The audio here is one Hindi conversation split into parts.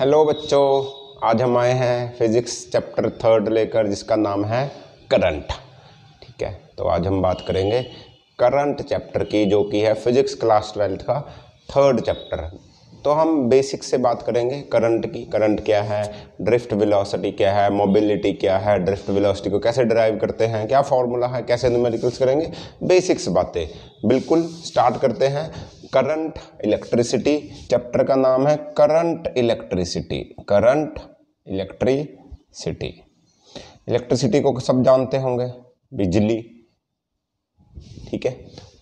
हेलो बच्चों आज हम आए हैं फिजिक्स चैप्टर थर्ड लेकर जिसका नाम है करंट ठीक है तो आज हम बात करेंगे करंट चैप्टर की जो कि है फिजिक्स क्लास ट्वेल्थ का थर्ड चैप्टर तो हम बेसिक से बात करेंगे करंट की करंट क्या है ड्रिफ्ट वेलोसिटी क्या है मोबिलिटी क्या है ड्रिफ्ट वेलोसिटी को कैसे ड्राइव करते हैं क्या फॉर्मूला है कैसे न्यूमेरिकल्स करेंगे बेसिक्स बातें बिल्कुल स्टार्ट करते हैं करंट इलेक्ट्रिसिटी चैप्टर का नाम है current electricity current electricity electricity को सब जानते होंगे बिजली ठीक है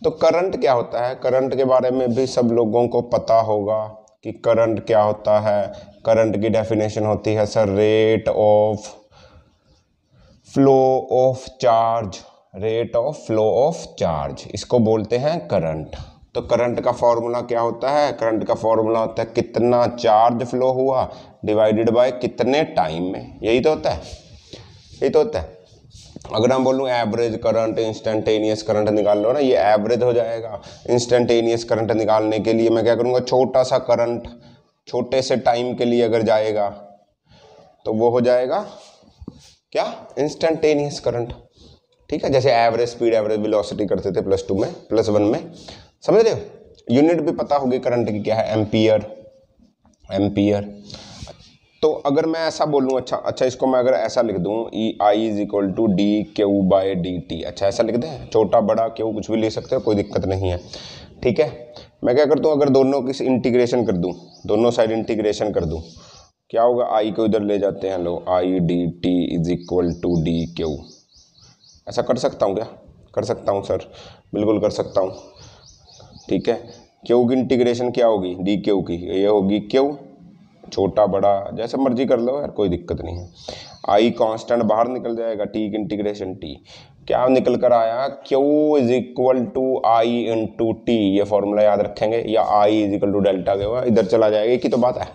तो करंट क्या होता है करंट के बारे में भी सब लोगों को पता होगा कि करंट क्या होता है करंट की डेफिनेशन होती है sir rate of flow of charge rate of flow of charge इसको बोलते हैं करंट तो करंट का फॉर्मूला क्या होता है करंट का फॉर्मूला होता है कितना चार्ज फ्लो हुआ डिवाइडेड बाय कितने टाइम में यही तो होता है यही तो होता है अगर हम बोलूँ एवरेज करंट इंस्टेंटेनियस करंट निकाल लो ना ये एवरेज हो जाएगा इंस्टेंटेनियस करंट निकालने के लिए मैं क्या करूँगा छोटा सा करंट छोटे से टाइम के लिए अगर जाएगा तो वो हो जाएगा क्या इंस्टेंटेनियस करंट ठीक है जैसे एवरेज स्पीड एवरेज वेलोसिटी करते थे प्लस टू में प्लस वन में समझ रहे हो यूनिट भी पता होगी करंट की क्या है एम्पियर एम्पियर तो अगर मैं ऐसा बोलूँ अच्छा अच्छा इसको मैं अगर ऐसा लिख दूँ E I is equal to D Q by D T अच्छा ऐसा लिख दें छोटा बड़ा क्यू कुछ भी लिख सकते हो कोई दिक्कत नहीं है ठीक है मैं क्या करता हूँ अगर दोनों की इंटीग्रेशन कर दूँ दोनों साइड इंटीग्रेशन कर दूँ क्या होगा आई को इधर ले जाते हैं लो I D T is equal to D Q ऐसा कर सकता हूँ क्या कर सकता हूँ सर बिल्कुल कर सकता हूँ ठीक है क्यू की इंटीग्रेशन क्या होगी डी क्यू की ये होगी क्यू छोटा बड़ा जैसे मर्जी कर लो यार कोई दिक्कत नहीं है आई कांस्टेंट बाहर निकल जाएगा टी की इंटीग्रेशन टी क्या निकल कर आया Q is equal to I into T ये फॉर्मूला याद रखेंगे या I is equal to delta के हुआ इधर चला जाएगा की तो बात है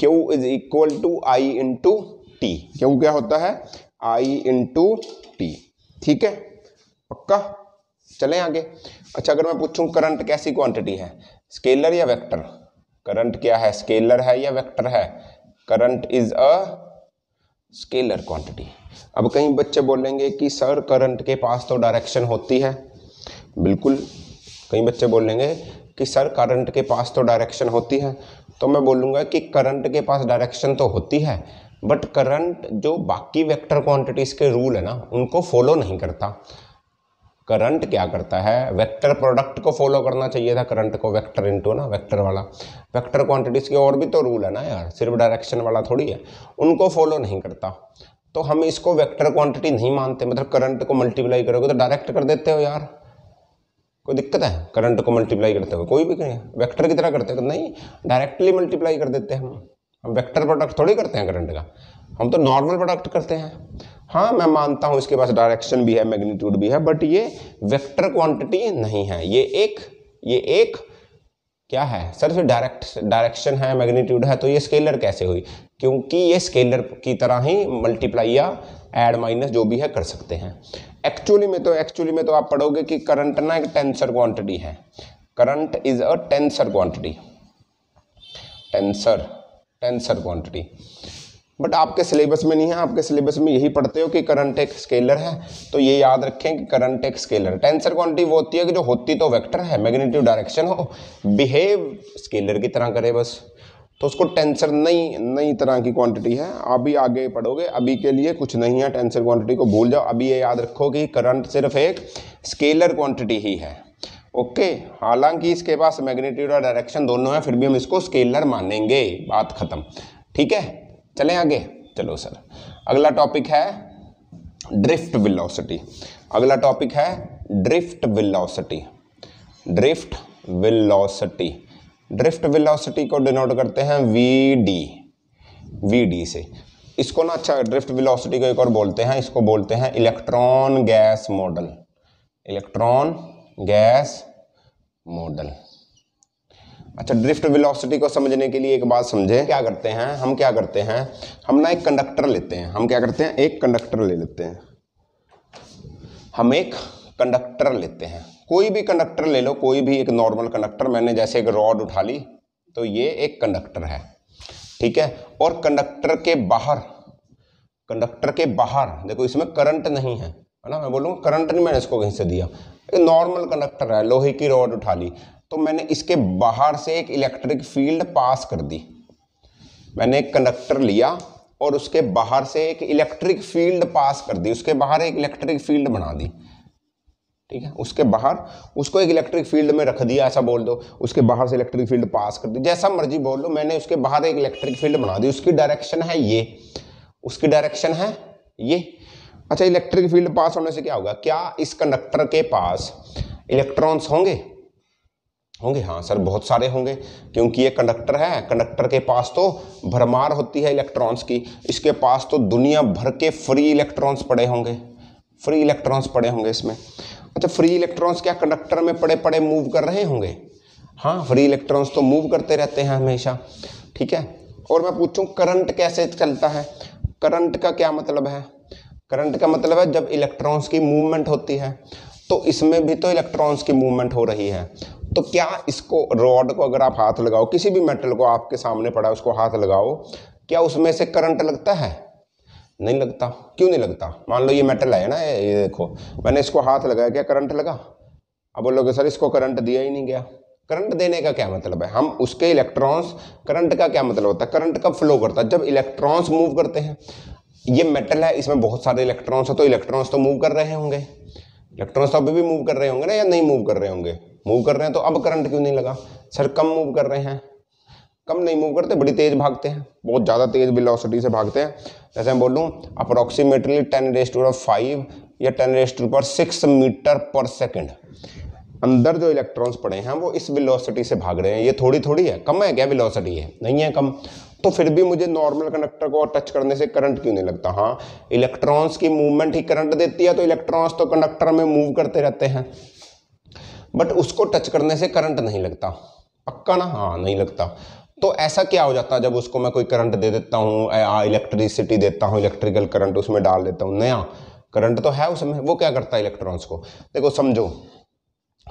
Q is equal to I into T Q क्या होता है आई इन टू टी ठीक है पक्का चलें आगे अच्छा अगर मैं पूछूं करंट कैसी क्वांटिटी है स्केलर या वेक्टर करंट क्या है स्केलर है या वेक्टर है current is a scalar quantity अब कई बच्चे बोलेंगे कि सर करंट के पास तो डायरेक्शन होती है बिल्कुल कई बच्चे बोलेंगे कि सर करंट के पास तो डायरेक्शन होती है तो मैं बोलूँगा कि करंट के पास डायरेक्शन तो होती है बट करंट जो बाकी वेक्टर क्वांटिटीज़ के रूल है ना उनको फॉलो नहीं करता करंट क्या करता है वेक्टर प्रोडक्ट को फॉलो करना चाहिए था करंट को वेक्टर इनटू ना वेक्टर वाला वेक्टर क्वांटिटीज के और भी तो रूल है ना यार सिर्फ डायरेक्शन वाला थोड़ी है उनको फॉलो नहीं करता तो हम इसको वेक्टर क्वांटिटी नहीं मानते मतलब करंट को मल्टीप्लाई करोगे तो डायरेक्ट कर देते हो यार कोई दिक्कत है करंट को मल्टीप्लाई करते हो कोई भी करें वेक्टर की तरह करते हो तो नहीं डायरेक्टली मल्टीप्लाई कर देते हैं हम हम वेक्टर प्रोडक्ट थोड़ी करते हैं करंट का हम तो नॉर्मल प्रोडक्ट करते हैं हाँ मैं मानता हूँ इसके पास डायरेक्शन भी है मैग्नीट्यूड भी है बट ये वेक्टर क्वांटिटी नहीं है ये एक ये एक क्या है सिर्फ डायरेक्ट डायरेक्शन है मैग्नीट्यूड है तो ये स्केलर कैसे हुई क्योंकि ये स्केलर की तरह ही मल्टीप्लाई या एड माइनस जो भी है कर सकते हैं एक्चुअली में तो एक्चुअली में तो आप पढ़ोगे कि करंट ना एक टेंसर क्वांटिटी है current is a tensor quantity tensor tensor quantity but आपके सिलेबस में नहीं है आपके सिलेबस में यही पढ़ते हो कि करंट एक स्केलर है तो ये याद रखें कि करंट एक स्केलर टेंसर क्वांटिटी वो होती है कि जो होती तो वेक्टर है मैग्नेटिव डायरेक्शन हो बिहेव स्केलर की तरह करे बस तो उसको टेंसर नई नई तरह की क्वांटिटी है अभी आगे पढ़ोगे अभी के लिए कुछ नहीं है टेंसर क्वांटिटी को भूल जाओ अभी ये याद रखो कि करंट सिर्फ एक स्केलर क्वांटिटी ही है ओके okay, हालांकि इसके पास मैग्नीट्यूड और डायरेक्शन दोनों है फिर भी हम इसको स्केलर मानेंगे बात खत्म ठीक है चले आगे चलो सर अगला टॉपिक है ड्रिफ्ट विलोसिटी अगला टॉपिक है drift velocity drift velocity drift velocity को डिनोट करते हैं वी डी वी डी से इसको ना अच्छा ड्रिफ्ट विलोसिटी को एक और बोलते हैं इसको बोलते हैं electron gas model electron gas model अच्छा ड्रिफ्ट वेलोसिटी को समझने के लिए एक बात समझें क्या करते हैं हम क्या करते हैं हम ना एक कंडक्टर लेते हैं हम क्या करते हैं एक कंडक्टर ले लेते हैं हम एक कंडक्टर लेते हैं कोई भी कंडक्टर ले लो कोई भी एक नॉर्मल कंडक्टर मैंने जैसे एक रॉड उठा ली तो ये एक कंडक्टर है ठीक है और कंडक्टर के बाहर कंडक्टर के बाहर देखो इसमें करंट नहीं है है ना मैं बोलूँगा करंट नहीं मैंने इसको कहीं से दिया नॉर्मल कंडक्टर है लोहे की रॉड उठा ली तो मैंने इसके बाहर से एक इलेक्ट्रिक फील्ड पास कर दी मैंने एक कंडक्टर लिया और उसके बाहर से एक इलेक्ट्रिक फील्ड पास कर दी उसके बाहर एक इलेक्ट्रिक फील्ड बना दी ठीक है उसके बाहर उसको एक इलेक्ट्रिक फील्ड में रख दिया ऐसा बोल दो उसके बाहर से इलेक्ट्रिक फील्ड पास कर दी जैसा मर्जी बोल लो मैंने उसके बाहर एक इलेक्ट्रिक फील्ड बना दी उसकी डायरेक्शन है ये उसकी डायरेक्शन है ये अच्छा इलेक्ट्रिक फील्ड पास होने से क्या होगा क्या इस कंडक्टर के पास इलेक्ट्रॉन्स होंगे होंगे हाँ सर बहुत सारे होंगे क्योंकि ये कंडक्टर है कंडक्टर के पास तो भरमार होती है इलेक्ट्रॉन्स की इसके पास तो दुनिया भर के फ्री इलेक्ट्रॉन्स पड़े होंगे फ्री इलेक्ट्रॉन्स पड़े होंगे इसमें अच्छा फ्री इलेक्ट्रॉन्स क्या कंडक्टर में पड़े पड़े मूव कर रहे होंगे हाँ फ्री इलेक्ट्रॉन्स तो मूव करते रहते हैं हमेशा ठीक है और मैं पूछूँ करंट कैसे चलता है करंट का क्या मतलब है करंट का मतलब है जब इलेक्ट्रॉन्स की मूवमेंट होती है तो इसमें भी तो इलेक्ट्रॉन्स की मूवमेंट हो रही है तो क्या इसको रॉड को अगर आप हाथ लगाओ किसी भी मेटल को आपके सामने पड़ा उसको हाथ लगाओ क्या उसमें से करंट लगता है नहीं लगता क्यों नहीं लगता मान लो ये मेटल है ना ये देखो मैंने इसको हाथ लगाया क्या करंट लगा अब बोलोगे सर इसको करंट दिया ही नहीं गया करंट देने का क्या मतलब है हम उसके इलेक्ट्रॉन्स करंट का क्या मतलब होता है करंट कब फ्लो करता है जब इलेक्ट्रॉन्स मूव करते हैं ये मेटल है इसमें बहुत सारे इलेक्ट्रॉन्स हैं तो इलेक्ट्रॉन्स तो मूव कर रहे होंगे इलेक्ट्रॉन्स तो अभी भी मूव कर रहे होंगे ना या नहीं मूव कर रहे होंगे मूव कर रहे हैं तो अब करंट क्यों नहीं लगा सर कम मूव कर रहे हैं कम नहीं मूव करते बड़ी तेज़ भागते हैं बहुत ज़्यादा तेज़ वेलोसिटी से भागते हैं जैसे मैं बोलूँ approximately ten raise to five या टेन रेस टू पर सिक्स मीटर पर सेकेंड अंदर जो इलेक्ट्रॉन्स पड़े हैं वो इस वेलोसिटी से भाग रहे हैं ये थोड़ी थोड़ी है कम है क्या विलोसिटी है नहीं है कम तो फिर भी मुझे नॉर्मल कंडक्टर को टच करने से करंट क्यों नहीं लगता हाँ इलेक्ट्रॉन्स की मूवमेंट ही करंट देती है तो इलेक्ट्रॉन्स तो कंडक्टर में मूव करते रहते हैं बट उसको टच करने से करंट नहीं लगता पक्का ना हाँ नहीं लगता तो ऐसा क्या हो जाता है जब उसको मैं कोई करंट दे देता हूँ इलेक्ट्रिसिटी देता हूँ इलेक्ट्रिकल करंट उसमें डाल देता हूँ नया करंट तो है उसमें वो क्या करता है इलेक्ट्रॉन्स को देखो समझो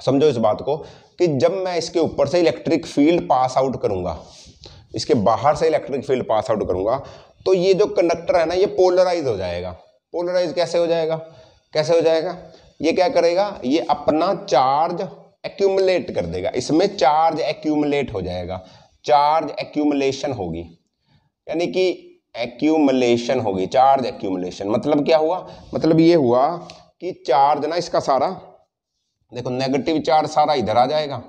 समझो इस बात को कि जब मैं इसके ऊपर से इलेक्ट्रिक फील्ड पास आउट करूंगा इसके बाहर से इलेक्ट्रिक फील्ड पास आउट करूंगा तो ये जो कंडक्टर है ना ये पोलराइज हो जाएगा पोलराइज कैसे हो जाएगा कैसे हो जाएगा ये क्या करेगा ये अपना चार्ज एक्यूमुलेट कर देगा इसमें चार्ज एक्यूमुलेट हो जाएगा चार्ज एक्यूमुलेशन होगी यानी कि एक्यूमुलेशन होगी चार्ज एक्यूमुलेशन मतलब क्या हुआ मतलब ये हुआ कि चार्ज ना इसका सारा देखो नेगेटिव चार्ज सारा इधर आ जाएगा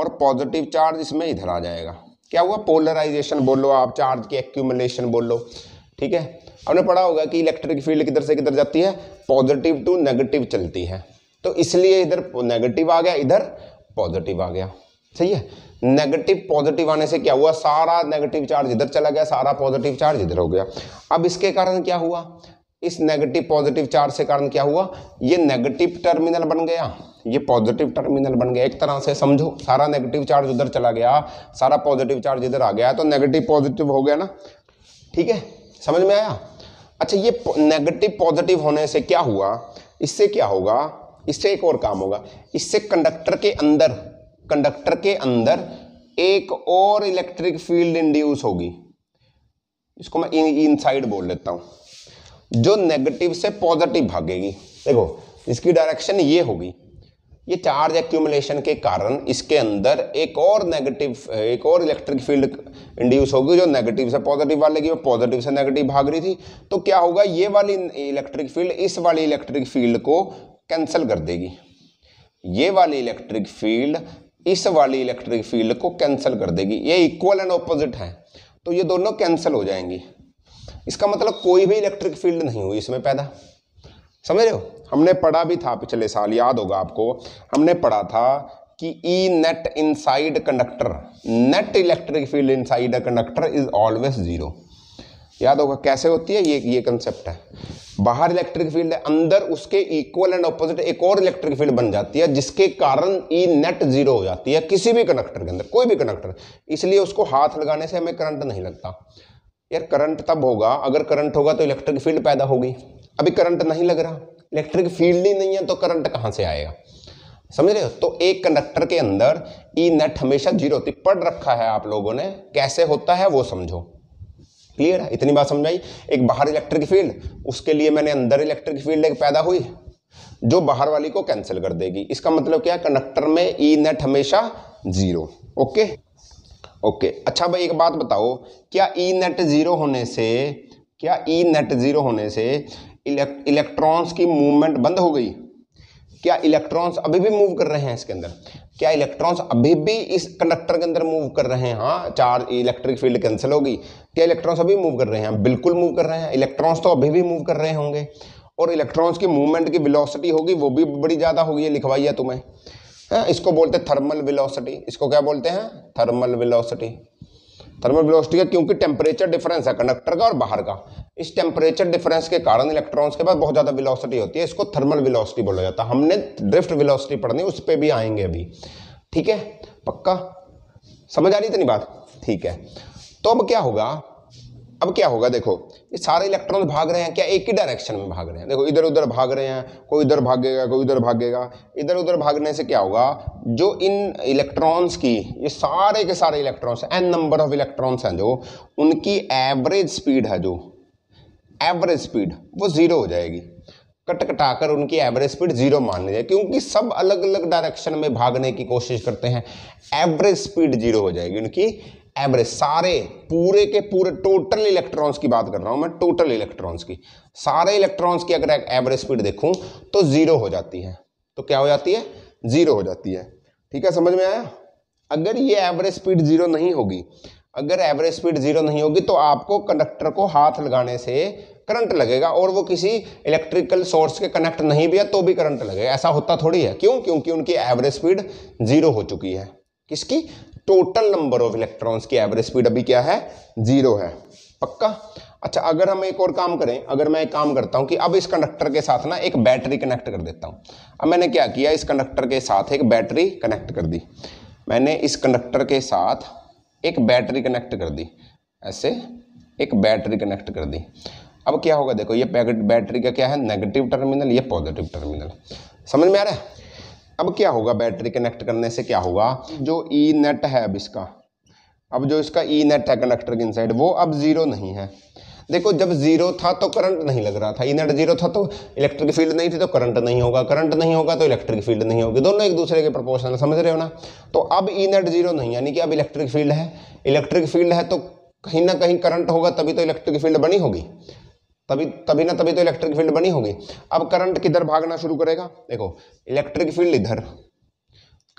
और पॉजिटिव चार्ज इसमें इधर आ जाएगा क्या हुआ पोलराइजेशन बोलो आप चार्ज की एक्यूमुलेशन बोलो ठीक है आपने पढ़ा होगा कि इलेक्ट्रिक फील्ड किधर से किधर जाती है पॉजिटिव टू नेगेटिव चलती है तो इसलिए इधर नेगेटिव आ गया इधर पॉजिटिव आ गया सही है नेगेटिव पॉजिटिव आने से क्या हुआ सारा नेगेटिव चार्ज इधर चला गया सारा पॉजिटिव चार्ज इधर हो गया अब इसके कारण क्या हुआ इस नेगेटिव पॉजिटिव चार्ज से कारण क्या हुआ ये नेगेटिव टर्मिनल बन गया ये पॉजिटिव टर्मिनल बन गया एक तरह से समझो सारा नेगेटिव चार्ज उधर चला गया सारा पॉजिटिव चार्ज इधर आ गया तो नेगेटिव पॉजिटिव हो गया ना ठीक है समझ में आया अच्छा ये नेगेटिव पॉजिटिव होने से क्या हुआ इससे क्या होगा इससे एक और काम होगा इससे कंडक्टर के अंदर कंडक्टर के अंदर एक और इलेक्ट्रिक फील्ड इंड्यूस होगी इसको मैं इन साइड बोल लेता हूं जो नेगेटिव से पॉजिटिव भागेगी देखो इसकी डायरेक्शन ये होगी ये चार्ज एक्यूमुलेशन के कारण इसके अंदर एक और नेगेटिव एक और इलेक्ट्रिक फील्ड इंड्यूस होगी जो नेगेटिव से पॉजिटिव वाले की पॉजिटिव से नेगेटिव भाग रही थी तो क्या होगा ये वाली इलेक्ट्रिक फील्ड इस वाली इलेक्ट्रिक फील्ड को कैंसिल कर देगी ये वाली इलेक्ट्रिक फील्ड इस वाली इलेक्ट्रिक फील्ड को कैंसिल कर देगी ये इक्वल एंड ऑपोजिट हैं तो ये दोनों कैंसिल हो जाएंगी इसका मतलब कोई भी इलेक्ट्रिक फील्ड नहीं हुई इसमें पैदा समझ रहे हो हमने पढ़ा भी था पिछले साल याद होगा आपको हमने पढ़ा था कि E net inside conductor net electric field inside conductor is always zero याद होगा कैसे होती है ये ये कंसेप्ट है बाहर इलेक्ट्रिक फील्ड है अंदर उसके इक्वल एंड ऑपोजिट एक और इलेक्ट्रिक फील्ड बन जाती है जिसके कारण ई नेट जीरो हो जाती है किसी भी कंडक्टर के अंदर कोई भी कंडक्टर इसलिए उसको हाथ लगाने से हमें करंट नहीं लगता यार करंट तब होगा अगर करंट होगा तो इलेक्ट्रिक फील्ड पैदा होगी अभी करंट नहीं लग रहा इलेक्ट्रिक फील्ड ही नहीं है तो करंट कहां से आएगा समझ रहे हो तो एक कंडक्टर के अंदर ई e नेट हमेशा जीरो होती पढ़ रखा है आप लोगों ने कैसे होता है वो समझो क्लियर है इतनी बात समझाई एक बाहर इलेक्ट्रिक फील्ड उसके लिए मैंने अंदर इलेक्ट्रिक फील्ड एक पैदा हुई जो बाहर वाली को कैंसिल कर देगी इसका मतलब क्या कंडक्टर में ई e नेट हमेशा जीरो ओके ओके अच्छा भाई एक बात बताओ क्या ई नेट जीरो होने से क्या ई नेट जीरो होने से इलेक्ट्रॉन्स की मूवमेंट बंद हो गई क्या इलेक्ट्रॉन्स अभी भी मूव कर रहे हैं इसके अंदर क्या इलेक्ट्रॉन्स अभी भी इस कंडक्टर के अंदर मूव कर रहे हैं हाँ चार्ज इलेक्ट्रिक फील्ड कैंसिल होगी क्या इलेक्ट्रॉन्स अभी मूव कर रहे हैं बिल्कुल मूव कर रहे हैं इलेक्ट्रॉन्स तो अभी भी मूव कर रहे होंगे और इलेक्ट्रॉन्स की मूवमेंट की विलोसिटी होगी वो भी बड़ी ज़्यादा होगी ये लिखवाइए तुम्हें है हाँ, इसको बोलते हैं थर्मल विलोसिटी इसको क्या बोलते हैं थर्मल विलोसिटी थर्मल विलोसिटी का क्योंकि टेम्परेचर डिफरेंस है कंडक्टर का और बाहर का इस टेम्परेचर डिफरेंस के कारण इलेक्ट्रॉन्स के पास बहुत ज़्यादा विलोसिटी होती है इसको थर्मल विलोसिटी बोला जाता है हमने ड्रिफ्ट विलोसिटी पढ़नी उस पर भी आएंगे अभी ठीक है पक्का समझ आ रही इतनी बात ठीक है तो अब क्या होगा अब क्या होगा देखो ये सारे इलेक्ट्रॉन भाग रहे हैं क्या एक ही डायरेक्शन में भाग रहे हैं देखो इधर उधर भाग रहे हैं कोई इधर भागेगा कोई उधर भागेगा इधर उधर भागने से क्या होगा जो इन इलेक्ट्रॉन्स की ये सारे के सारे electrons N number of electrons हैं जो उनकी एवरेज स्पीड है जो एवरेज स्पीड वो ज़ीरो हो जाएगी कट कटाकर उनकी एवरेज स्पीड जीरो मान जाए क्योंकि सब अलग अलग डायरेक्शन में भागने की कोशिश करते हैं एवरेज स्पीड जीरो हो जाएगी उनकी एवरेज सारे पूरे के पूरे टोटल इलेक्ट्रॉन्स की बात कर रहा हूं मैं टोटल इलेक्ट्रॉन्स की सारे इलेक्ट्रॉन्स की अगर एवरेज स्पीड देखूं तो जीरो हो जाती है तो क्या हो जाती है जीरो हो जाती है ठीक है समझ में आया अगर ये एवरेज स्पीड जीरो नहीं होगी अगर एवरेज स्पीड जीरो नहीं होगी तो आपको कंडक्टर को हाथ लगाने से करंट लगेगा और वो किसी इलेक्ट्रिकल सोर्स के कनेक्ट नहीं भी है तो भी करंट लगेगा ऐसा होता थोड़ी है क्यों क्योंकि उनकी एवरेज स्पीड जीरो हो चुकी है किसकी टोटल नंबर ऑफ इलेक्ट्रॉन्स की एवरेज स्पीड अभी क्या है जीरो है पक्का अच्छा अगर हम एक और काम करें अगर मैं एक काम करता हूं कि अब इस कंडक्टर के साथ ना एक बैटरी कनेक्ट कर देता हूं अब मैंने क्या किया इस कंडक्टर के साथ एक बैटरी कनेक्ट कर दी मैंने इस कंडक्टर के साथ एक बैटरी कनेक्ट कर दी ऐसे एक बैटरी कनेक्ट कर दी अब क्या होगा देखो ये बैटरी का क्या है नेगेटिव टर्मिनल ये पॉजिटिव टर्मिनल समझ में आ रहा है अब क्या होगा बैटरी कनेक्ट करने से क्या होगा जो ई e नेट है अब इसका अब जो इसका ई e नेट है कनेक्टर के इनसाइड वो अब ज़ीरो नहीं है देखो जब जीरो था तो करंट नहीं लग रहा था नेट जीरो था तो इलेक्ट्रिक फील्ड नहीं थी तो करंट नहीं होगा करंट नहीं होगा तो इलेक्ट्रिक फील्ड नहीं होगी दोनों एक दूसरे के प्रपोर्शनल समझ रहे हो ना तो अब नेट जीरो नहीं यानी कि अब इलेक्ट्रिक फील्ड है इलेक्ट्रिक फील्ड है तो कहीं ना कहीं करंट होगा तभी तो इलेक्ट्रिक फील्ड बनी होगी तभी तभी ना तभी तो इलेक्ट्रिक फील्ड बनी होगी अब करंट किधर भागना शुरू करेगा देखो इलेक्ट्रिक फील्ड इधर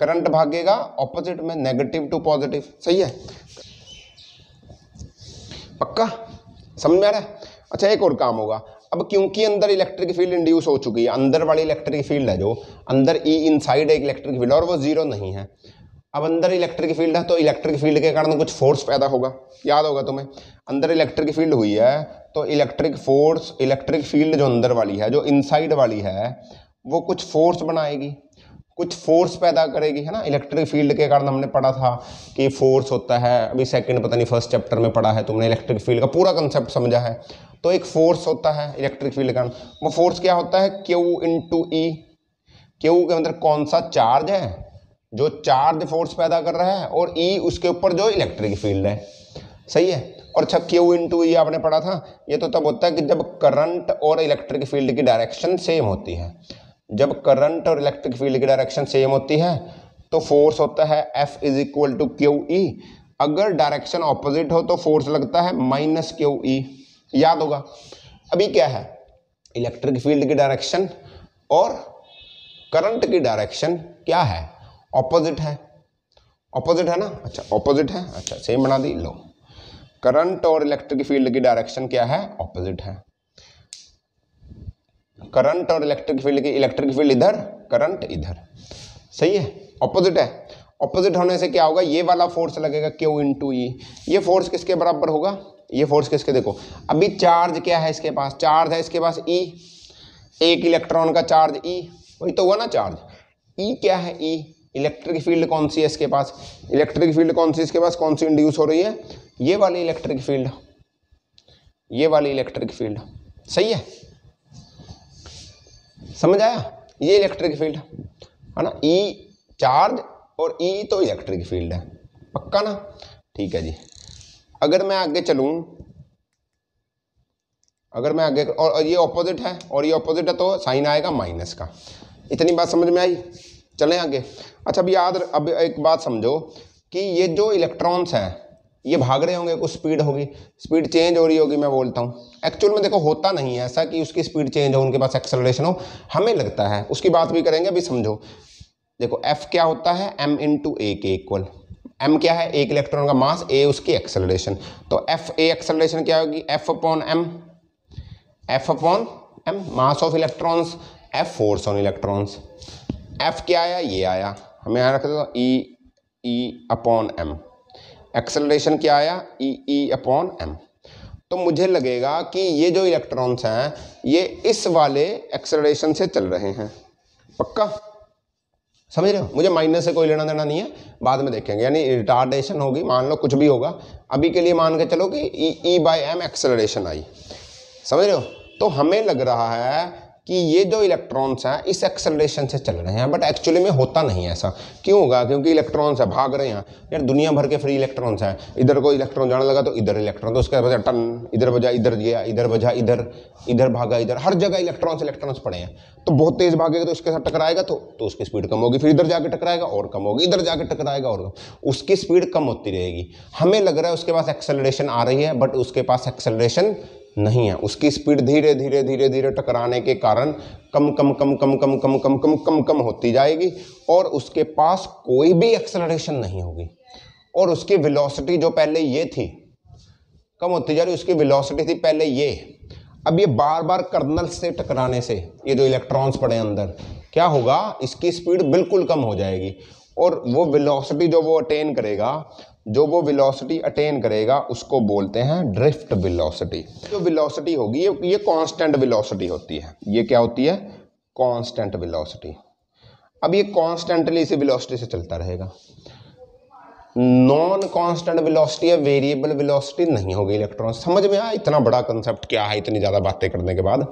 करंट भागेगा ऑपोजिट में नेगेटिव टू पॉजिटिव सही है पक्का समझ में आ रहा है अच्छा एक और काम होगा अब क्योंकि अंदर इलेक्ट्रिक फील्ड इंड्यूस हो चुकी है अंदर वाली इलेक्ट्रिक फील्ड है जो अंदर ई e इनसाइड एक इलेक्ट्रिक फील्ड और वो जीरो नहीं है अब अंदर इलेक्ट्रिक फील्ड है तो इलेक्ट्रिक फील्ड के कारण कुछ फोर्स पैदा होगा याद होगा तुम्हें अंदर इलेक्ट्रिक फील्ड हुई है तो इलेक्ट्रिक फोर्स इलेक्ट्रिक फील्ड जो अंदर वाली है जो इनसाइड वाली है वो कुछ फोर्स बनाएगी कुछ फोर्स पैदा करेगी है ना इलेक्ट्रिक फील्ड के कारण हमने पढ़ा था कि फोर्स होता है अभी सेकंड पता नहीं फर्स्ट चैप्टर में पढ़ा है तुमने इलेक्ट्रिक फील्ड का पूरा कंसेप्ट समझा है तो एक फोर्स होता है इलेक्ट्रिक फील्ड कारण वो फोर्स क्या होता है क्यू टू ई क्यू के अंदर कौन सा चार्ज है जो चार्ज फोर्स पैदा कर रहा है और ई e उसके ऊपर जो इलेक्ट्रिक फील्ड है सही है और अच्छा क्यू टू ई आपने पढ़ा था ये तो तब होता है कि जब करंट और इलेक्ट्रिक फील्ड की डायरेक्शन सेम होती है जब करंट और इलेक्ट्रिक फील्ड की डायरेक्शन सेम होती है तो फोर्स होता है F is equal to Q E अगर डायरेक्शन ऑपोजिट हो तो फोर्स लगता है माइनस क्यू ई याद होगा अभी क्या है इलेक्ट्रिक फील्ड की डायरेक्शन और करंट की डायरेक्शन क्या है ऑपोजिट है ऑपोजिट है ना अच्छा ऑपोजिट है अच्छा सेम बना दी लो करंट और इलेक्ट्रिक फील्ड की डायरेक्शन क्या है ऑपोजिट है करंट और इलेक्ट्रिक फील्ड की इलेक्ट्रिक फील्ड इधर करंट इधर सही है ऑपोजिट है ऑपोजिट होने से क्या होगा ये वाला फोर्स लगेगा क्यू इन टू ई ये फोर्स किसके बराबर होगा ये फोर्स किसके देखो अभी चार्ज क्या है इसके पास चार्ज है इसके पास ई e। एक इलेक्ट्रॉन का चार्ज ई e। वही तो हुआ ना चार्ज ई e क्या है ई इलेक्ट्रिक फील्ड कौन सी है इसके पास इलेक्ट्रिक फील्ड कौन सी इसके पास कौन सी इंड्यूस हो रही है ये वाली इलेक्ट्रिक फील्ड ये वाली इलेक्ट्रिक फील्ड सही है समझ आया ये इलेक्ट्रिक फील्ड है ना ई e चार्ज और ई e तो इलेक्ट्रिक फील्ड है पक्का ना ठीक है जी अगर मैं आगे चलूँ अगर मैं आगे और ये ऑपोजिट है और ये ऑपोजिट है तो साइन आएगा माइनस का इतनी बात समझ में आई चलें आगे अच्छा अब याद अब एक बात समझो कि ये जो इलेक्ट्रॉन्स हैं ये भाग रहे होंगे कुछ स्पीड होगी स्पीड चेंज हो रही होगी मैं बोलता हूँ एक्चुअल में देखो होता नहीं है ऐसा कि उसकी स्पीड चेंज हो उनके पास एक्सेलरेशन हो हमें लगता है उसकी बात भी करेंगे अभी समझो देखो एफ क्या होता है एम इन टू ए के इक्वल एम क्या है एक इलेक्ट्रॉन का मास ए उसकी एक्सेलरेशन तो एफ ए एक्सेलरेशन क्या होगी F upon M F upon M mass of electrons F force on electrons F क्या आया ये आया हमें यहाँ रख दो ई ई अपॉन एम एक्सेलरेशन क्या आया ई ई अपॉन एम तो मुझे लगेगा कि ये जो इलेक्ट्रॉन्स हैं ये इस वाले एक्सेलरेशन से चल रहे हैं पक्का समझ रहे हो मुझे माइनस से कोई लेना देना नहीं है बाद में देखेंगे यानी रिटार्डेशन होगी मान लो कुछ भी होगा अभी के लिए मान के चलो कि ई बाई एम एक्सेलरेशन आई समझ रहे हो तो हमें लग रहा है कि ये जो इलेक्ट्रॉन्स हैं इस एक्सेलरेशन से चल रहे हैं बट एक्चुअली में होता नहीं है ऐसा क्यों होगा क्योंकि इलेक्ट्रॉन्स है भाग रहे हैं यार दुनिया भर के फ्री इलेक्ट्रॉन्स हैं इधर को इलेक्ट्रॉन जाने लगा तो इधर इलेक्ट्रॉन तो उसके वजह टन इधर बजा इधर गया इधर बजा इधर इधर भागा इधर हर जगह इलेक्ट्रॉन्स इलेक्ट्रॉन्स पड़े हैं तो बहुत तेज भागेगा तो उसके साथ टकराएगा तो तो उसकी स्पीड कम होगी फिर इधर जाके टकराएगा और कम होगी इधर जाके टकराएगा और उसकी स्पीड कम होती रहेगी हमें लग रहा है उसके पास एक्सेलरेशन आ रही है बट उसके पास एक्सेलरेशन नहीं है उसकी स्पीड धीरे धीरे धीरे धीरे टकराने के कारण कम कम कम कम कम कम कम कम कम कम होती जाएगी और उसके पास कोई भी एक्सलरेशन नहीं होगी और उसकी वेलोसिटी जो पहले ये थी कम होती जा रही उसकी वेलोसिटी थी पहले ये अब ये बार बार कर्नल से टकराने से ये जो इलेक्ट्रॉन्स पड़े अंदर क्या होगा इसकी स्पीड बिल्कुल कम हो जाएगी और वो वेलोसिटी जो वो अटेन करेगा जो वो विलोसिटी अटेन करेगा उसको बोलते हैं ड्रिफ्ट विलोसिटी जो विलोसिटी होगी ये ये कांस्टेंट वेलोसिटी होती है ये क्या होती है कांस्टेंट विलोसिटी अब ये कांस्टेंटली इसी विलोसिटी से चलता रहेगा नॉन कांस्टेंट विलोसिटी या वेरिएबल विलोसिटी नहीं होगी इलेक्ट्रॉन समझ में आया इतना बड़ा कंसेप्ट क्या है इतनी ज़्यादा बातें करने के बाद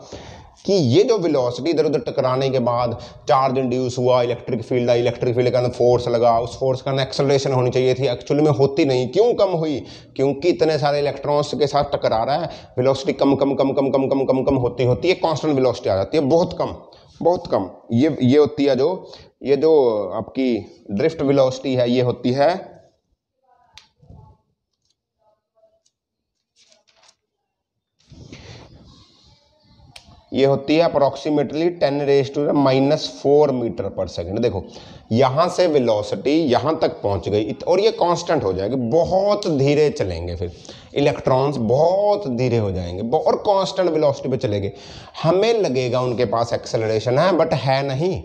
कि ये जो वेलोसिटी इधर उधर टकराने के बाद चार्ज इंड्यूस हुआ इलेक्ट्रिक फील्ड आई इलेक्ट्रिक फील्ड का फोर्स लगा उस फोर्स का एक्सलेशन होनी चाहिए थी एक्चुअली में होती नहीं क्यों कम हुई क्योंकि इतने सारे इलेक्ट्रॉन्स के साथ टकरा रहा है वेलोसिटी कम कम कम कम कम कम कम कम होती होती है कॉन्स्टेंट वेलोसिटी आ जाती है बहुत कम बहुत कम ये ये होती है जो ये जो आपकी ड्रिफ्ट वेलोसिटी है ये होती है ये होती है approximately ten raise to minus four metre per second देखो यहाँ से वेलोसिटी यहाँ तक पहुँच गई और ये कांस्टेंट हो जाएगी बहुत धीरे चलेंगे फिर इलेक्ट्रॉन्स बहुत धीरे हो जाएंगे और कांस्टेंट वेलोसिटी पे चलेंगे हमें लगेगा उनके पास एक्सेलरेशन है बट है नहीं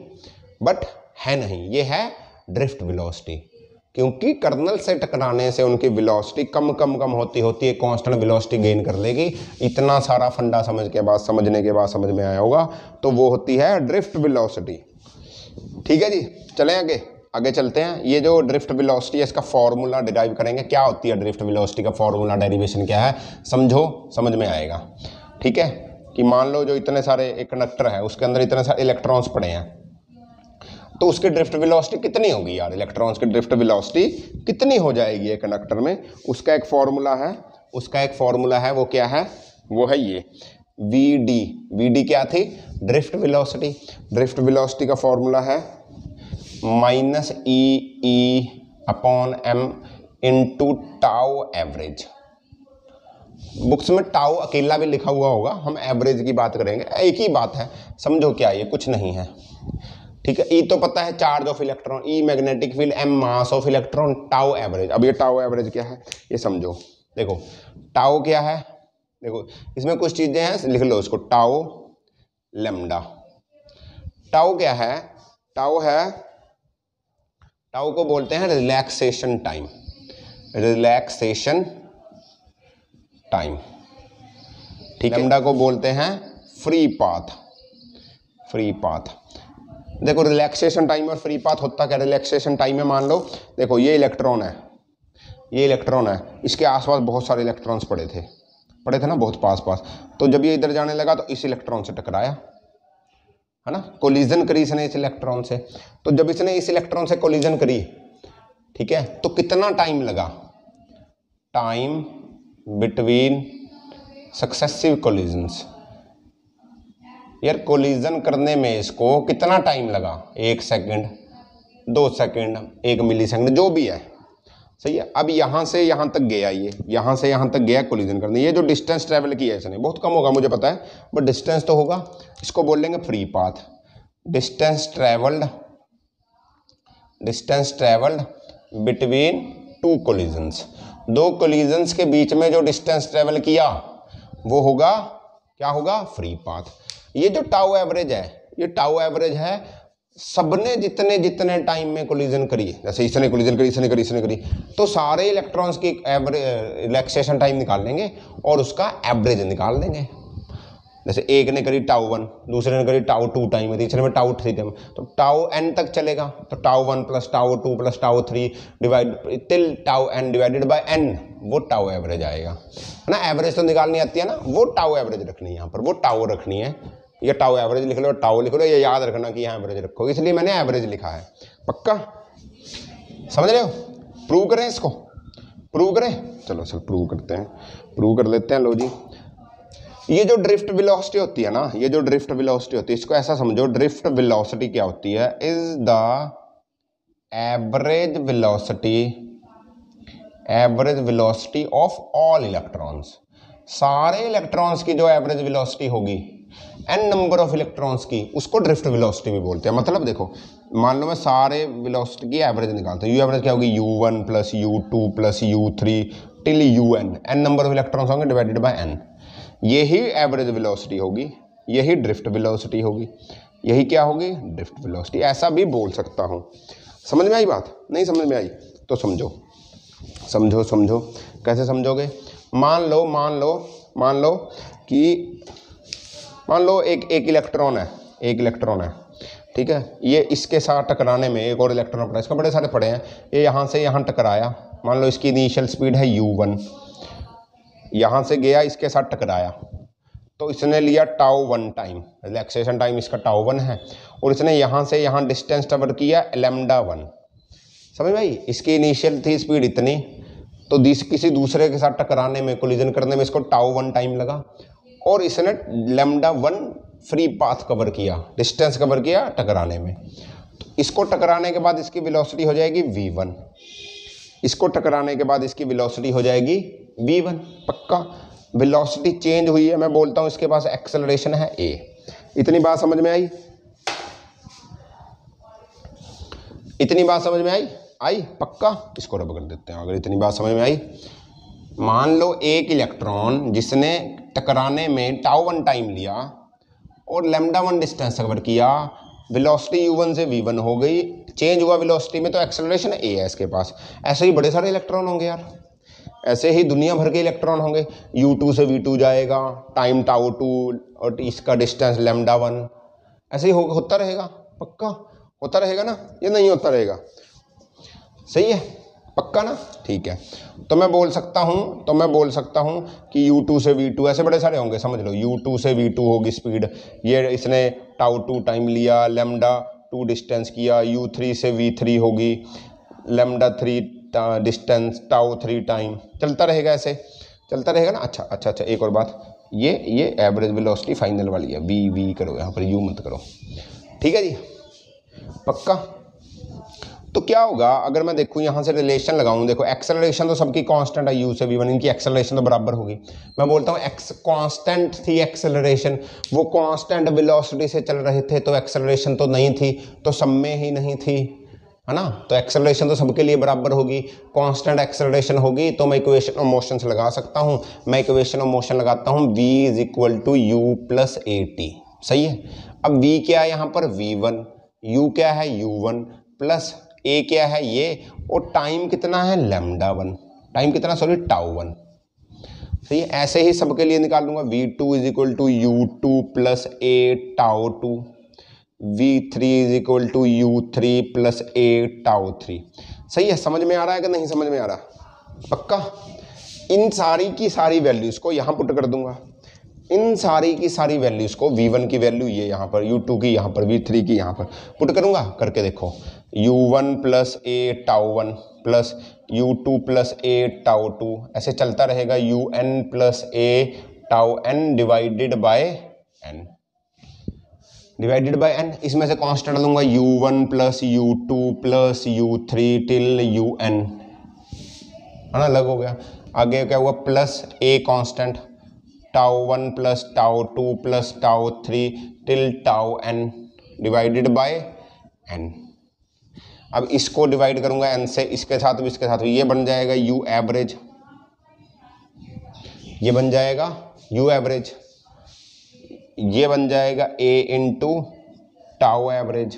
बट है नहीं ये है ड्रिफ्ट विलोसिटी क्योंकि कर्नल से टकराने से उनकी वेलोसिटी कम कम कम होती होती है कांस्टेंट वेलोसिटी गेन कर लेगी इतना सारा फंडा समझ के बाद समझने के बाद समझ में आया होगा तो वो होती है ड्रिफ्ट वेलोसिटी ठीक है जी चलें आगे आगे चलते हैं ये जो ड्रिफ्ट वेलोसिटी है इसका फॉर्मूला डिराइव करेंगे क्या होती है ड्रिफ्ट वेलोसिटी का फॉर्मूला डेरिवेशन क्या है समझो समझ में आएगा ठीक है कि मान लो जो इतने सारे एक कंडक्टर है उसके अंदर इतने सारे इलेक्ट्रॉन्स पड़े हैं तो उसकी ड्रिफ्ट वेलोसिटी कितनी होगी यार इलेक्ट्रॉन्स की ड्रिफ्ट वेलोसिटी कितनी हो जाएगी एक कंडक्टर में उसका एक फार्मूला है उसका एक फार्मूला है वो क्या है वो है ये वी डी वी डी क्या थी ड्रिफ्ट वेलोसिटी ड्रिफ्ट वेलोसिटी का फार्मूला है minus E e, E e upon M into tau average books में टाओ अकेला भी लिखा हुआ होगा हम एवरेज की बात करेंगे एक ही बात है समझो क्या ये कुछ नहीं है ठीक है ई e तो पता है charge of electron E magnetic field M mass of electron tau average अब ये टाउ एवरेज क्या है ये समझो देखो टाओ क्या है देखो इसमें कुछ चीज़ें हैं लिख लो इसको टाओ लेमडा टाओ क्या है टाओ है टाओ को बोलते हैं रिलैक्सेशन टाइम रिलैक्सेशन टाइम ठीक लेमडा को बोलते हैं फ्री पाथ फ्री पाथ देखो रिलैक्सेशन टाइम और फ्री पाथ होता क्या रिलैक्सेशन टाइम में मान लो देखो ये इलेक्ट्रॉन है ये इलेक्ट्रॉन है इसके आसपास बहुत सारे इलेक्ट्रॉन्स पड़े थे पड़े थे ना बहुत पास पास तो जब ये इधर जाने लगा तो इस इलेक्ट्रॉन से टकराया है ना कोलिजन करी इसने इस इलेक्ट्रॉन से तो जब इसने इस इलेक्ट्रॉन से कोलिजन करी ठीक है तो कितना टाइम लगा टाइम बिटवीन सक्सेसिव कोलिजन्स यार कोलिजन करने में इसको कितना टाइम लगा एक सेकंड दो सेकंड एक मिली सेकंड जो भी है सही है अब यहाँ से यहाँ तक गया ये यहाँ से यहाँ तक गया कोलिजन करने ये जो डिस्टेंस ट्रैवल किया है इसने बहुत कम होगा मुझे पता है बट डिस्टेंस तो होगा इसको बोल लेंगे free path distance travelled distance travelled between two collisions दो कोलिजन्स के बीच में जो डिस्टेंस ट्रैवल किया वो होगा क्या होगा फ्री पाथ ये जो टाउ एवरेज है ये टाउ एवरेज है सबने जितने जितने टाइम में कोलिजन करी जैसे इसने कोलिजन करी इसने करी इसने करी तो सारे इलेक्ट्रॉन्स की एवरेज रिलैक्सेशन टाइम निकाल लेंगे और उसका एवरेज निकाल देंगे जैसे एक ने करी टाओ वन दूसरे ने करी टाओ टू टाइम तीसरे में टाओ थ्री टाइम तो टाओ एन तक चलेगा तो tau one plus tau two plus tau three divide till tau N divided by N वो टाओ एवरेज आएगा है ना एवरेज तो निकालनी आती है ना वो टाओ एवरेज रखनी है यहाँ पर वो टाओ रखनी है ये टाओ एवरेज लिख लो टाओ लिख लो ये याद रखना कि यहाँ एवरेज रखो इसलिए मैंने एवरेज लिखा है पक्का समझ रहे हो प्रूव करें इसको प्रूव करें चलो सर प्रूव करते हैं प्रूव कर लेते हैं लो जी ये जो ड्रिफ्ट विलोसिटी होती है ना ये जो ड्रिफ्ट विलोसिटी होती है इसको ऐसा समझो ड्रिफ्ट विलोसिटी क्या होती है is the average velocity average velocity of all electrons सारे इलेक्ट्रॉन्स की जो एवरेज विलोसिटी होगी एन नंबर ऑफ इलेक्ट्रॉन्स की उसको ड्रिफ्ट विलोसिटी भी बोलते हैं मतलब देखो मान लो मैं सारे विलोसिटी की एवरेज निकालता हूँ यू एवरेज क्या होगी U one plus you two plus you three till you N N number of electrons होंगे डिवाइडेड बाय एन यही एवरेज वेलोसिटी होगी यही ड्रिफ्ट वेलोसिटी होगी यही क्या होगी ड्रिफ्ट वेलोसिटी ऐसा भी बोल सकता हूँ समझ में आई बात नहीं समझ में आई तो समझो समझो समझो कैसे समझोगे मान लो मान लो मान लो कि मान लो एक एक इलेक्ट्रॉन है एक इलेक्ट्रॉन है ठीक है ये इसके साथ टकराने में एक और इलेक्ट्रॉन पड़ा इसमें बड़े सारे पड़े हैं ये यहाँ से यहाँ टकराया मान लो इसकी इनिशियल स्पीड है यू वन यहाँ से गया इसके साथ टकराया तो इसने लिया tau one time relaxation time इसका टाओ वन है और इसने यहाँ से यहाँ डिस्टेंस कवर किया एलेमडा वन समझ भाई इसकी इनिशियल थी स्पीड इतनी तो किसी दूसरे के साथ टकराने में कोलिजन करने में इसको टाओ वन टाइम लगा और इसने lambda one free path cover किया डिस्टेंस कवर किया टकराने में तो इसको टकराने के बाद इसकी विलोसिटी हो जाएगी वी इसको टकराने के बाद इसकी विलोसिटी हो जाएगी वी वन पक्का वेलोसिटी चेंज हुई है मैं बोलता हूँ इसके पास एक्सेलरेशन है ए इतनी बात समझ में आई इतनी बात समझ में आई आई पक्का इसको रब कर देते हैं अगर इतनी बात समझ में आई मान लो एक इलेक्ट्रॉन जिसने टकराने में टाओ वन टाइम लिया और लेमडा वन डिस्टेंस कवर किया वेलोसिटी यू वन से वी वन हो गई चेंज हुआ वेलोसिटी में तो एक्सेलरेशन ए है इसके पास ऐसे ही बड़े सारे इलेक्ट्रॉन होंगे यार ऐसे ही दुनिया भर के इलेक्ट्रॉन होंगे U2 से V2 जाएगा टाइम टाओ टू और इसका डिस्टेंस लेमडा वन ऐसे ही हो, होता रहेगा पक्का होता रहेगा ना ये नहीं होता रहेगा सही है पक्का ना ठीक है तो मैं बोल सकता हूँ तो मैं बोल सकता हूँ कि U2 से V2 ऐसे बड़े सारे होंगे समझ लो टू से टू होगी स्पीड ये इसने टाओ टू टाइम लिया लेमडा टू डिस्टेंस किया थ्री से थ्री होगी lambda three distance tau three time चलता रहेगा ऐसे चलता रहेगा ना अच्छा अच्छा अच्छा एक और बात ये ये एवरेज वेलोसिटी फाइनल वाली है वी वी करो यहाँ पर यू मत करो ठीक है जी पक्का तो क्या होगा अगर मैं देखूँ यहाँ से रिलेशन लगाऊँ देखो एक्सेलरेशन तो सबकी कांस्टेंट है यू से भी वन इनकी एक्सेलरेशन तो बराबर होगी मैं बोलता हूँ एक्स कांस्टेंट थी एक्सेलरेशन वो कांस्टेंट वेलोसिटी से चल रहे थे तो एक्सेलरेशन तो नहीं थी तो सब में ही नहीं थी है ना तो एक्सेलरेशन तो सबके लिए बराबर होगी कांस्टेंट एक्सेलरेशन होगी तो मैं इक्वेशन ऑफ मोशन लगा सकता हूँ मैं इक्वेशन ऑफ मोशन लगाता हूँ V is equal to U plus A T सही है अब वी क्या है यहाँ पर वी वन यू क्या है यू वन प्लस ए क्या है ये और टाइम कितना है लेमडा वन टाइम कितना सॉरी टाउ वन सही है ऐसे ही सबके लिए निकाल लूंगा V two is equal to U two plus A tau two V three is equal to U three plus A tau three सही है समझ में आ रहा है कि नहीं समझ में आ रहा पक्का इन सारी की सारी वैल्यूज़ को यहाँ पुट कर दूंगा इन सारी की सारी वैल्यूज़ को v1 की वैल्यू ये यहाँ पर u2 की यहाँ पर v3 की यहाँ पर पुट करूंगा करके देखो u1 plus A tau one plus you two plus A tau two ऐसे चलता रहेगा u n plus A tau N divided by n divided by n इसमें से कांस्टेंट लूंगा u one plus you two plus you three till you n है ना अलग हो गया आगे क्या हुआ plus a constant tau one plus tau two plus tau three till tau N divided by N अब इसको डिवाइड करूंगा एन से इसके साथ भी इसके साथ भी ये बन जाएगा यू एवरेज ये बन जाएगा यू एवरेज ये बन जाएगा ए इंटू टाओ एवरेज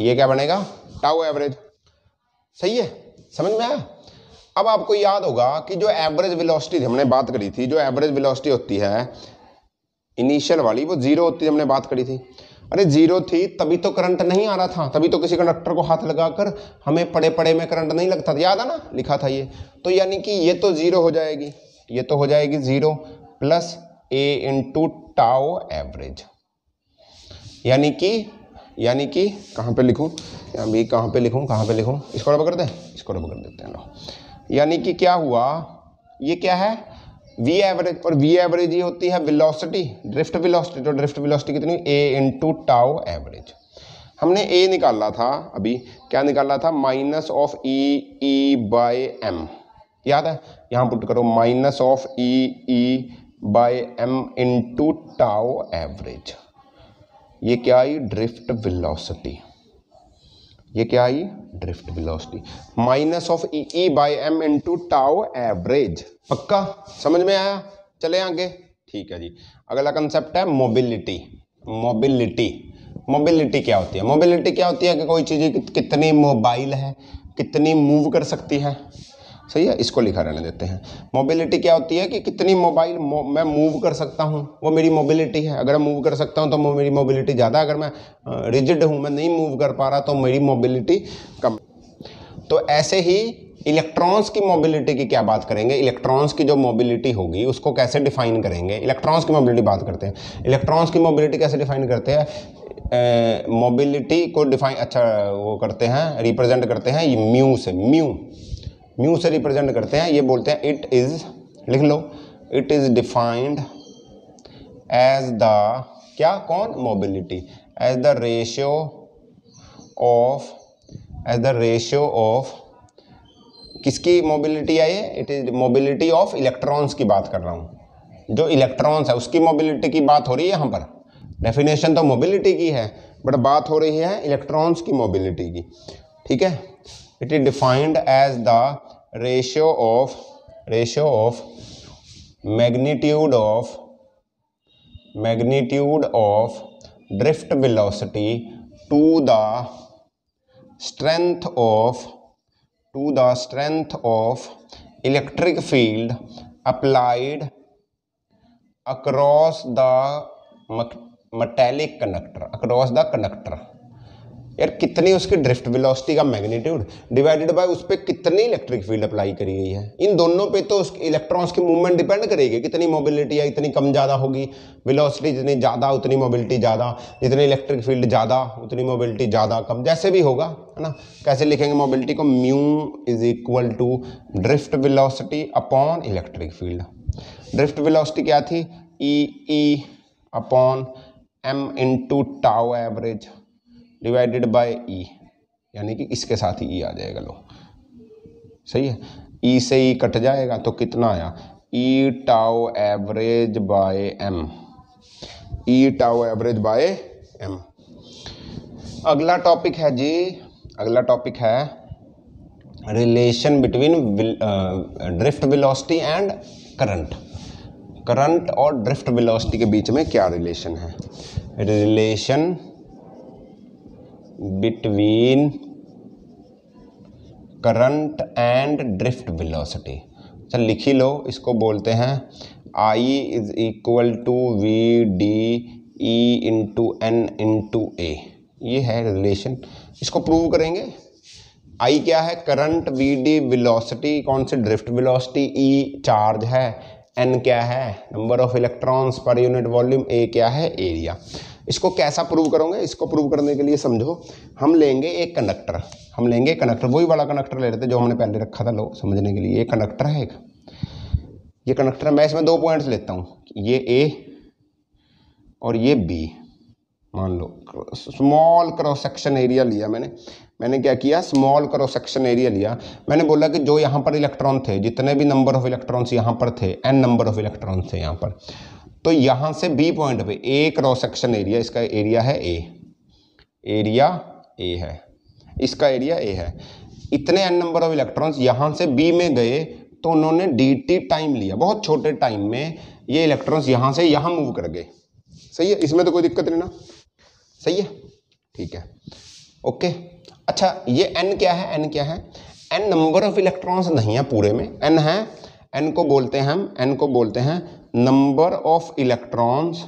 ये क्या बनेगा टाओ एवरेज सही है समझ में आया अब आपको याद होगा कि जो एवरेज वेलोसिटी थी हमने बात करी थी जो एवरेज वेलोसिटी होती है इनिशियल वाली वो जीरो होती हमने बात करी थी अरे जीरो थी तभी तो करंट नहीं आ रहा था तभी तो किसी कंडक्टर को हाथ लगाकर हमें पड़े पड़े में करंट नहीं लगता था याद है ना लिखा था ये तो यानी कि ये तो जीरो हो जाएगी ये तो हो जाएगी zero plus a into tau average यानी कि यानी कि कहाँ पे लिखूँ भी कहाँ पे लिखूँ कहाँ पे लिखूँ इसको रब कर दे इसको रब कर देते हैं लो यानी कि क्या हुआ ये क्या है वी एवरेज और वी एवरेज ये होती है विलोसिटी ड्रिफ्ट विलोसिटी तो ड्रिफ्ट विलोसिटी कितनी ए इंटू टाओ एवरेज हमने ए निकाला था अभी क्या निकाला था minus of e e by m याद है यहाँ पुट करो minus of e e by m into tau average ये क्या आई ड्रिफ्ट वेलोसिटी ये क्या आई drift velocity minus of e by by m two tau average पक्का समझ में आया चले आगे ठीक है जी अगला कंसेप्ट है मोबिलिटी मोबिलिटी मोबिलिटी क्या होती है मोबिलिटी क्या होती है कि कोई चीज़ कितनी मोबाइल है कितनी मूव कर सकती है सही है इसको लिखा रहने देते हैं मोबिलिटी क्या होती है कि कितनी मोबाइल मो, मैं मूव कर सकता हूँ वो मेरी मोबिलिटी है अगर मैं मूव कर सकता हूँ तो मेरी मोबिलिटी ज़्यादा अगर मैं रिजिड हूँ मैं नहीं मूव कर पा रहा तो मेरी मोबिलिटी कम तो ऐसे ही इलेक्ट्रॉन्स की मोबिलिटी की क्या बात करेंगे इलेक्ट्रॉन्स की जो मोबिलिटी होगी उसको कैसे डिफाइन करेंगे इलेक्ट्रॉन्स की मोबिलिटी बात करते हैं इलेक्ट्रॉन्स की मोबिलिटी कैसे डिफाइन करते हैं मोबिलिटी को डिफाइन अच्छा वो करते हैं रिप्रेजेंट करते हैं म्यू से म्यू म्यू से रिप्रेजेंट करते हैं ये बोलते हैं इट इज़ लिख लो it is defined as the क्या कौन mobility as the ratio of as the ratio of किसकी मोबिलिटी है ये it is mobility of electrons की बात कर रहा हूँ जो इलेक्ट्रॉन्स है उसकी मोबिलिटी की बात हो रही है यहाँ पर डेफिनेशन तो मोबिलिटी की है बट बात हो रही है इलेक्ट्रॉन्स की मोबिलिटी की ठीक है it is defined as the ratio of ratio of magnitude of magnitude of drift velocity to the strength of to the strength of electric field applied across the metallic connector across the connector यार कितनी उसकी ड्रिफ्ट वेलोसिटी का मैग्नीट्यूड डिवाइडेड बाय उस पर कितनी इलेक्ट्रिक फील्ड अप्लाई करी गई है इन दोनों पे तो इलेक्ट्रॉन्स की मूवमेंट डिपेंड करेगी कितनी मोबिलिटी है इतनी कम ज़्यादा होगी वेलोसिटी जितनी ज़्यादा उतनी मोबिलिटी ज़्यादा जितनी इलेक्ट्रिक फील्ड ज़्यादा उतनी मोबिलिटी ज़्यादा कम जैसे भी होगा है ना कैसे लिखेंगे मोबिलिटी को mu is equal to drift velocity upon electric field drift velocity क्या थी e E upon m into tau average divided by e e, यानी कि इसके साथ ही ई e आ जाएगा लो सही है ई e से ई कट जाएगा तो कितना आया e tau average by m e tau average by m अगला टॉपिक है जी अगला टॉपिक है relation between drift velocity and current current और ड्रिफ्ट वेलोसिटी के बीच में क्या रिलेशन है relation between current and drift velocity अच्छा लिख ही लो इसको बोलते हैं I is equal to v d e into n into a ये है रिलेशन इसको प्रूव करेंगे आई क्या है करंट वी डी विलोसिटी कौन सी ड्रिफ्ट विलोसिटी ई चार्ज है एन क्या है number of electrons per unit volume a क्या है एरिया इसको कैसा प्रूव करोगे इसको प्रूव करने के लिए समझो हम लेंगे एक कंडक्टर हम लेंगे कंडक्टर वही वाला कंडक्टर ले रहे थे जो हमने पहले रखा था लो समझने के लिए एक कंडक्टर है एक ये कंडक्टर मैं इसमें दो पॉइंट्स लेता हूँ ये ए और ये बी मान लो स्मॉल क्रॉस सेक्शन एरिया लिया मैंने मैंने क्या किया स्मॉल क्रॉस सेक्शन एरिया लिया मैंने बोला कि जो यहाँ पर इलेक्ट्रॉन थे जितने भी नंबर ऑफ इलेक्ट्रॉन्स यहाँ पर थे एन नंबर ऑफ इलेक्ट्रॉन्स थे यहाँ पर तो यहाँ से बी पॉइंट पे ए क्रॉस सेक्शन एरिया इसका एरिया है ए एरिया ए है इसका एरिया ए है इतने एन नंबर ऑफ इलेक्ट्रॉन्स यहाँ से बी में गए तो उन्होंने डी टाइम लिया बहुत छोटे टाइम में ये इलेक्ट्रॉन्स यहाँ से यहाँ मूव कर गए सही है इसमें तो कोई दिक्कत नहीं ना सही है ठीक है ओके अच्छा ये एन क्या है एन क्या है एन नंबर ऑफ इलेक्ट्रॉन्स नहीं है पूरे में एन है एन को बोलते हैं हम एन को बोलते हैं number of electrons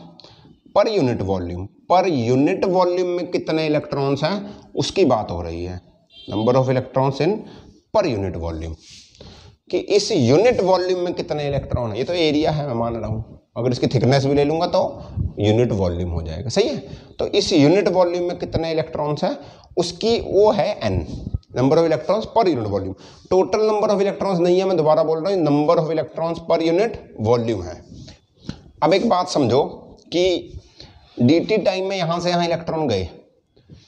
per unit volume per unit volume में कितने इलेक्ट्रॉन्स हैं उसकी बात हो रही है नंबर ऑफ इलेक्ट्रॉन्स इन पर यूनिट वॉल्यूम कि इस यूनिट वॉल्यूम में कितने इलेक्ट्रॉन है ये तो एरिया है मैं मान रहा हूँ अगर इसकी थिकनेस भी ले लूंगा तो यूनिट वॉल्यूम हो जाएगा सही है तो इस यूनिट वॉल्यूम में कितने इलेक्ट्रॉन्स हैं उसकी वो है n number of electrons per unit volume total number of electrons नहीं है मैं दोबारा बोल रहा हूँ number of electrons per unit volume है अब एक बात समझो कि डी टाइम में यहाँ से यहाँ इलेक्ट्रॉन गए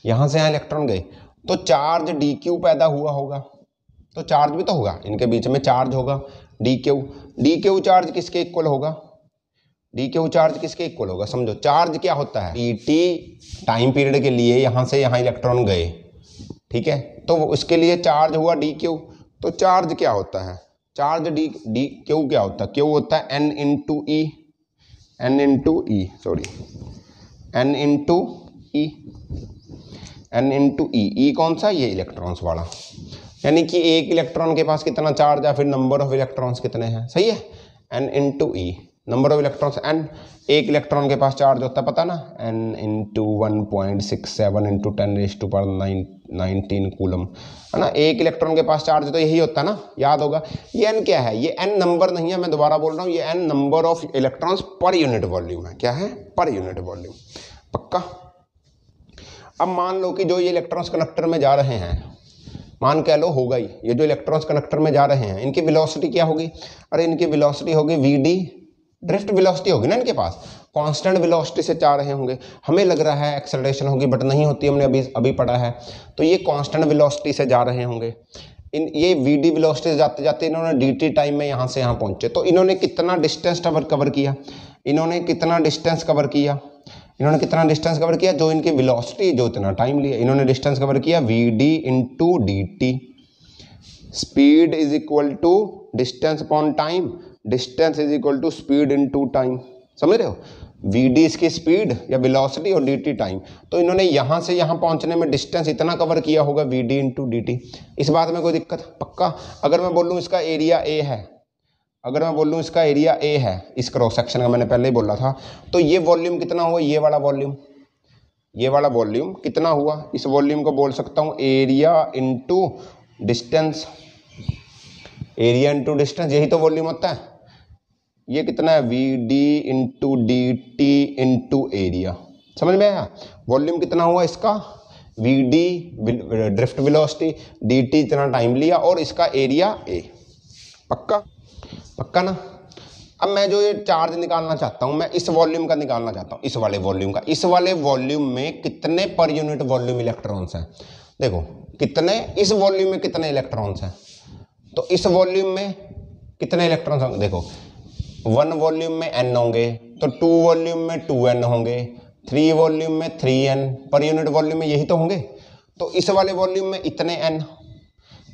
यहाँ से यहाँ इलेक्ट्रॉन गए तो चार्ज डी क्यू पैदा हुआ होगा तो चार्ज भी तो होगा इनके बीच में चार्ज होगा d q d q charge किसके इक्वल होगा डी क्यू चार्ज किसके इक्वल होगा समझो चार्ज क्या होता है डी टी टाइम पीरियड के लिए यहाँ से यहाँ इलेक्ट्रॉन गए ठीक है तो उसके लिए चार्ज हुआ डी क्यू तो चार्ज क्या होता है चार्ज डी डी क्यू क्या होता है क्यू होता है n into e n into e sorry n into e n into e e कौन सा ये इलेक्ट्रॉन्स वाला यानी कि एक इलेक्ट्रॉन के पास कितना चार्ज या फिर नंबर ऑफ इलेक्ट्रॉन्स कितने हैं सही है n into e number of electrons n एक इलेक्ट्रॉन के पास चार्ज होता है पता ना n into one point six seven into ten raise to पर नाइन नाइनटीन कूलम है ना एक इलेक्ट्रॉन के पास चार्ज तो यही होता है ना याद होगा ये एन क्या है ये एन नंबर नहीं है मैं दोबारा बोल रहा हूँ ये n number of electrons per unit volume है क्या है पर यूनिट वॉल्यूम पक्का अब मान लो कि जो ये इलेक्ट्रॉन्स कनेक्टर में जा रहे हैं मान कह लो होगा ही ये जो इलेक्ट्रॉन्स कनेक्टर में जा रहे हैं इनकी वेलोसिटी क्या होगी अरे इनकी वेलोसिटी होगी वी डी ड्रिफ्ट वेलोसिटी होगी ना इनके पास कांस्टेंट वेलोसिटी से जा रहे होंगे हमें लग रहा है एक्सेलरेशन होगी बट नहीं होती हमने अभी अभी पढ़ा है तो ये कांस्टेंट वेलोसिटी से जा रहे होंगे इन ये वी डी वेलोसिटी से जाते जाते इन्होंने डी टी टाइम में यहाँ से यहाँ पहुँचे तो इन्होंने कितना डिस्टेंस कवर किया इन्होंने कितना डिस्टेंस कवर किया इन्होंने कितना डिस्टेंस कवर किया जो इनकी वेलोसिटी जो इतना टाइम लिया इन्होंने डिस्टेंस कवर किया v d to d t speed is equal to distance upon time distance is equal to speed into time समझ रहे हो वी डी इसकी स्पीड या वेलोसिटी और डी टी टाइम तो इन्होंने यहाँ से यहाँ पहुँचने में डिस्टेंस इतना कवर किया होगा v d into d t इस बात में कोई दिक्कत पक्का अगर मैं बोलूँ इसका एरिया ए है अगर मैं बोलूँ इसका एरिया ए है इस क्रॉस सेक्शन का मैंने पहले ही बोला था तो ये वॉल्यूम कितना हुआ ये वाला वॉल्यूम ये वाला वॉल्यूम कितना हुआ इस वॉल्यूम को बोल सकता हूँ area into distance area into distance यही तो वॉल्यूम होता है ये कितना है v d into d t into area समझ में आया वॉल्यूम कितना हुआ इसका v d drift velocity d t इतना टाइम लिया और इसका एरिया ए पक्का पक्का ना अब मैं जो ये चार्ज निकालना चाहता हूँ मैं इस वॉल्यूम का निकालना चाहता हूँ इस वाले वॉल्यूम का इस वाले वॉल्यूम में कितने पर यूनिट वॉल्यूम इलेक्ट्रॉन्स हैं देखो कितने इस वॉल्यूम में कितने इलेक्ट्रॉन्स हैं तो इस वॉल्यूम में कितने इलेक्ट्रॉन्स होंगे देखो वन वॉल्यूम में एन होंगे तो टू वॉल्यूम में टू एन होंगे थ्री वॉल्यूम में three n per unit volume में यही तो होंगे तो इस वाले वॉल्यूम में इतने एन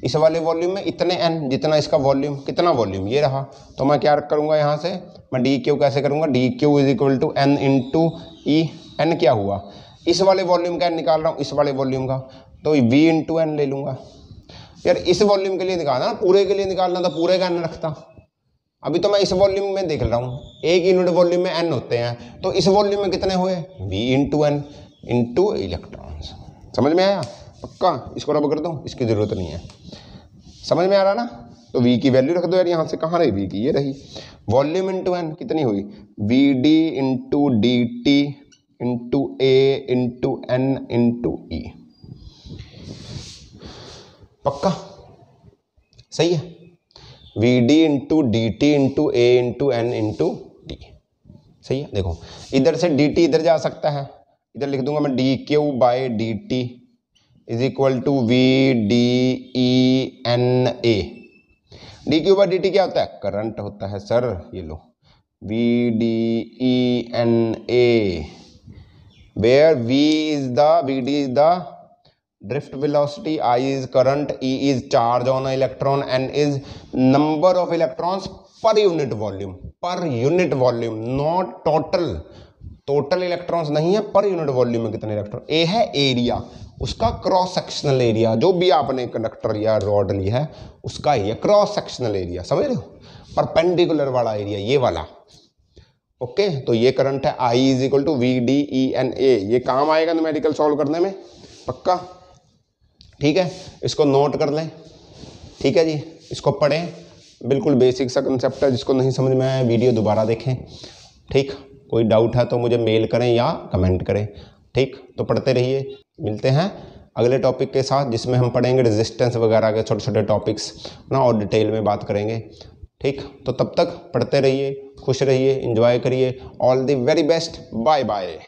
इस वाले वॉल्यूम में इतने एन जितना इसका वॉल्यूम कितना वॉल्यूम ये रहा तो मैं क्या करूँगा यहाँ से मैं डी क्यू कैसे करूँगा d q is equal to n into e n क्या हुआ इस वाले वॉल्यूम का एन निकाल रहा हूँ इस वाले वॉल्यूम का तो वी इन टू एन ले लूँगा यार इस वॉल्यूम के लिए निकालना पूरे के लिए निकालना तो पूरे का एन रखता अभी तो मैं इस वॉल्यूम में देख रहा हूँ एक यूनिट वॉल्यूम में एन होते हैं तो इस वॉल्यूम में कितने हुए v into n into electrons समझ में आया पक्का इसको रब कर दो इसकी ज़रूरत नहीं है समझ में आ रहा ना तो वी की वैल्यू रख दो यार यहाँ से कहाँ रही वी की ये रही वॉल्यूम इंटू एन कितनी हुई v d into d t into a into n into e पक्का सही है v d into d t into a into n into d सही है देखो इधर से डी टी इधर जा सकता है इधर लिख दूंगा मैं d Q by D T is equal to v d e n a d Q by D t क्या होता है करंट होता है सर ये लो v d e n a where v is the v d is the drift velocity i is current e is charge on electron and is number of electrons per unit volume per unit volume not total total electrons नहीं है पर यूनिट वॉल्यूम में कितने इलेक्ट्रॉन ए है एरिया उसका क्रॉस सेक्शनल एरिया जो भी आपने कंडक्टर या रॉड लिया है उसका ये क्रॉस सेक्शनल एरिया समझ रहे हो परपेंडिकुलर वाला एरिया ये वाला ओके तो ये करंट है I is equal to v d e n a ये काम आएगा न्यूमेरिकल सॉल्व करने में पक्का ठीक है इसको नोट कर लें ठीक है जी इसको पढ़ें बिल्कुल बेसिक सा कंसेप्ट है जिसको नहीं समझ में आया वीडियो दोबारा देखें ठीक कोई डाउट है तो मुझे मेल करें या कमेंट करें ठीक तो पढ़ते रहिए मिलते हैं अगले टॉपिक के साथ जिसमें हम पढ़ेंगे रेजिस्टेंस वगैरह के छोटे छोटे टॉपिक्स ना और डिटेल में बात करेंगे ठीक तो तब तक पढ़ते रहिए खुश रहिए इंजॉय करिए all the very best bye bye